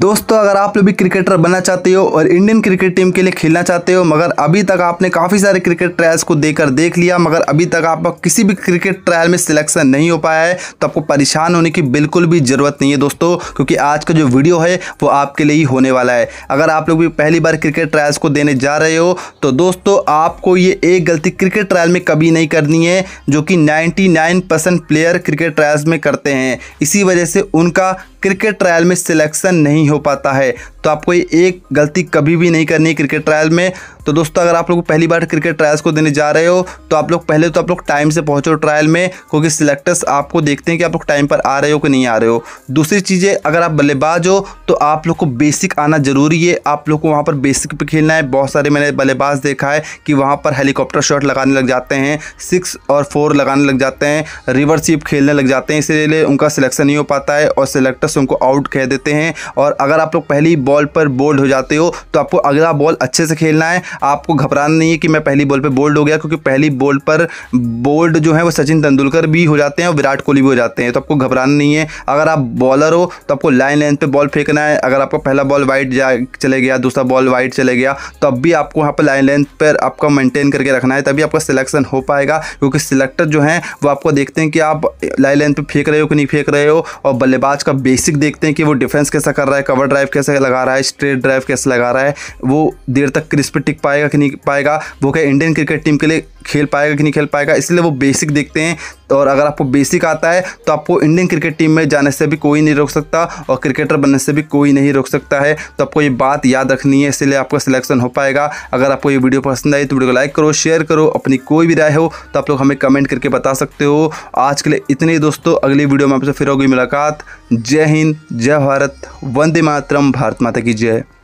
दोस्तों अगर आप लोग भी क्रिकेटर बनना चाहते हो और इंडियन क्रिकेट टीम के लिए खेलना चाहते हो मगर अभी तक आपने काफ़ी सारे क्रिकेट ट्रायल्स को देकर देख लिया मगर अभी तक आपका किसी भी क्रिकेट ट्रायल में सिलेक्शन नहीं हो पाया है तो आपको परेशान होने की बिल्कुल भी ज़रूरत नहीं है दोस्तों क्योंकि आज का जो वीडियो है वो आपके लिए ही होने वाला है अगर आप लोग भी पहली बार क्रिकेट ट्रायल्स को देने जा रहे हो तो दोस्तों आपको ये एक गलती क्रिकेट ट्रायल में कभी नहीं करनी है जो कि नाइन्टी प्लेयर क्रिकेट ट्रायल्स में करते हैं इसी वजह से उनका क्रिकेट ट्रायल में सिलेक्शन नहीं हो पाता है तो आपको एक गलती कभी भी नहीं करनी क्रिकेट ट्रायल में तो दोस्तों अगर आप लोग पहली बार क्रिकेट ट्रायल्स को देने जा रहे हो तो आप लोग पहले तो आप लोग टाइम से पहुँचो ट्रायल में क्योंकि सिलेक्टर्स आपको देखते हैं कि आप लोग टाइम पर आ रहे हो कि नहीं आ रहे हो दूसरी चीज़ है अगर आप बल्लेबाज हो तो आप लोग को बेसिक आना ज़रूरी है आप लोग को वहाँ पर बेसिक पर खेलना है बहुत सारे मैंने बल्लेबाज देखा है कि वहाँ पर हेलीकॉप्टर शॉट लगाने लग जाते हैं सिक्स और फोर लगाने लग जाते हैं रिवर सीप खेलने लग जाते हैं इसीलिए उनका सिलेक्शन नहीं हो पाता है और सिलेक्टर्स उनको आउट कह देते हैं और अगर आप लोग पहली बॉल पर बोल्ड हो जाते हो तो आपको अगला बॉल अच्छे से खेलना है आपको घबराना नहीं है कि मैं पहली बॉल पर बोल्ड हो गया क्योंकि पहली बॉल पर बोल्ड जो है वो सचिन तेंदुलकर भी हो जाते हैं और विराट कोहली भी हो जाते हैं तो आपको घबराना नहीं है अगर आप बॉलर हो तो आपको लाइन लेंथ पर बॉल फेंकना है अगर आपका पहला बॉल वाइड जा चले गया दूसरा बॉल वाइड चले गया तो अब भी आपको वहाँ पर लाइन लेंथ पर आपका मेंटेन करके रखना है तभी आपका सिलेक्शन हो पाएगा क्योंकि सिलेक्टर जो हैं वो आपको देखते हैं कि आप लाइन लेंथ पर फेंक रहे हो कि नहीं फेंक रहे हो और बल्लेबाज का बेसिक देखते हैं कि वो डिफेंस कैसा कर रहा है कवर ड्राइव कैसे लगा रहा है स्ट्रेट ड्राइव कैसे लगा रहा है वो देर तक क्रिस्प टिक पाएगा कि नहीं पाएगा वो क्या इंडियन क्रिकेट टीम के लिए खेल पाएगा कि नहीं खेल पाएगा इसलिए वो बेसिक देखते हैं और अगर आपको बेसिक आता है तो आपको इंडियन क्रिकेट टीम में जाने से भी कोई नहीं रोक सकता और क्रिकेटर बनने से भी कोई नहीं रोक सकता है तो आपको ये बात याद रखनी है इसलिए आपका सिलेक्शन हो पाएगा अगर आपको ये वीडियो पसंद आई तो वीडियो को लाइक करो शेयर करो अपनी कोई भी राय हो तो आप लोग हमें कमेंट करके बता सकते हो आज के लिए इतने ही दोस्तों अगली वीडियो में आपसे फिर होगी मुलाकात जय हिंद जय भारत वंदे मातरम भारत माता की जय